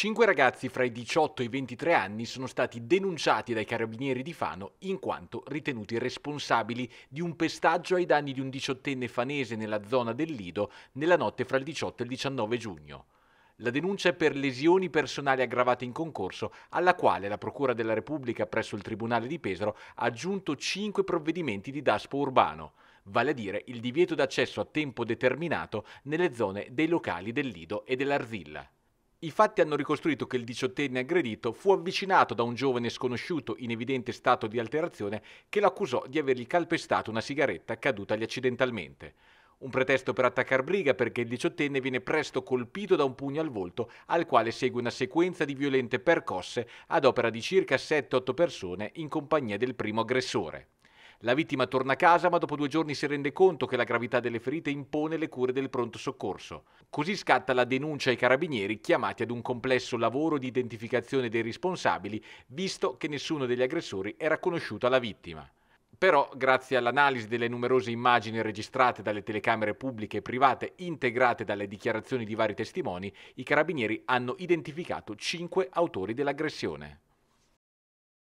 Cinque ragazzi fra i 18 e i 23 anni sono stati denunciati dai carabinieri di Fano in quanto ritenuti responsabili di un pestaggio ai danni di un diciottenne fanese nella zona del Lido nella notte fra il 18 e il 19 giugno. La denuncia è per lesioni personali aggravate in concorso, alla quale la Procura della Repubblica presso il Tribunale di Pesaro ha aggiunto cinque provvedimenti di Daspo urbano, vale a dire il divieto d'accesso a tempo determinato nelle zone dei locali del Lido e dell'Arzilla. I fatti hanno ricostruito che il diciottenne aggredito fu avvicinato da un giovane sconosciuto in evidente stato di alterazione che l'accusò di avergli calpestato una sigaretta cadutagli accidentalmente. Un pretesto per attaccare Briga perché il diciottenne viene presto colpito da un pugno al volto al quale segue una sequenza di violente percosse ad opera di circa 7-8 persone in compagnia del primo aggressore. La vittima torna a casa ma dopo due giorni si rende conto che la gravità delle ferite impone le cure del pronto soccorso. Così scatta la denuncia ai carabinieri chiamati ad un complesso lavoro di identificazione dei responsabili visto che nessuno degli aggressori era conosciuto alla vittima. Però, grazie all'analisi delle numerose immagini registrate dalle telecamere pubbliche e private integrate dalle dichiarazioni di vari testimoni, i carabinieri hanno identificato cinque autori dell'aggressione.